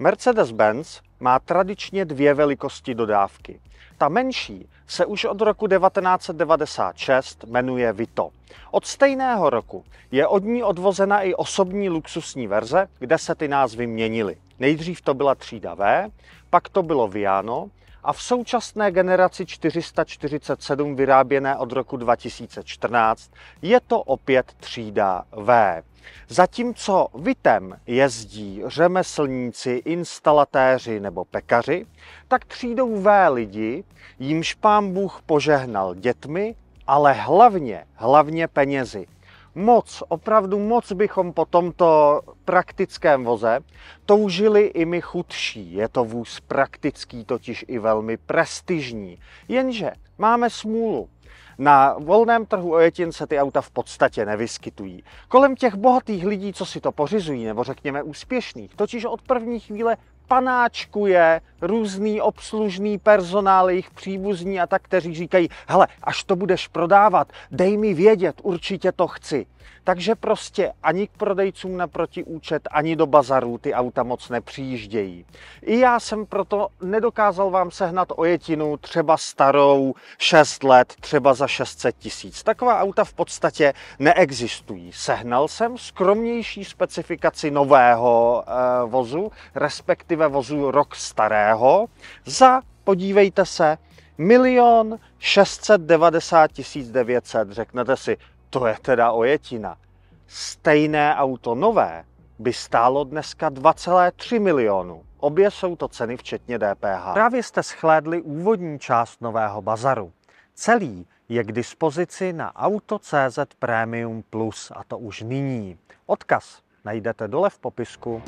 Mercedes-Benz má tradičně dvě velikosti dodávky. Ta menší se už od roku 1996 jmenuje Vito. Od stejného roku je od ní odvozena i osobní luxusní verze, kde se ty názvy měnily. Nejdřív to byla třída V, pak to bylo Viano, a v současné generaci 447 vyráběné od roku 2014 je to opět třída V. Zatímco Vitem jezdí řemeslníci, instalatéři nebo pekaři, tak třídou V lidi, jimž pán Bůh požehnal dětmi, ale hlavně, hlavně penězi. Moc, opravdu moc bychom po tomto praktickém voze toužili i my chudší. Je to vůz praktický, totiž i velmi prestižní. Jenže máme smůlu. Na volném trhu ojetin se ty auta v podstatě nevyskytují. Kolem těch bohatých lidí, co si to pořizují, nebo řekněme úspěšných, totiž od první chvíle panáčkuje různý obslužný personál, jejich příbuzní a tak, kteří říkají, hele, až to budeš prodávat, dej mi vědět, určitě to chci. Takže prostě ani k prodejcům na protiúčet, ani do bazarů ty auta moc nepřijíždějí. I já jsem proto nedokázal vám sehnat ojetinu třeba starou 6 let, třeba za 600 tisíc. Taková auta v podstatě neexistují. Sehnal jsem skromnější specifikaci nového e, vozu, respektive vozu rok starého, za, podívejte se, milion 690 900. Řeknete si, to je teda ojetina. Stejné auto nové by stálo dneska 2,3 milionu. Obě jsou to ceny včetně DPH. Právě jste schlédli úvodní část nového bazaru. Celý je k dispozici na Auto.cz Premium Plus a to už nyní. Odkaz najdete dole v popisku.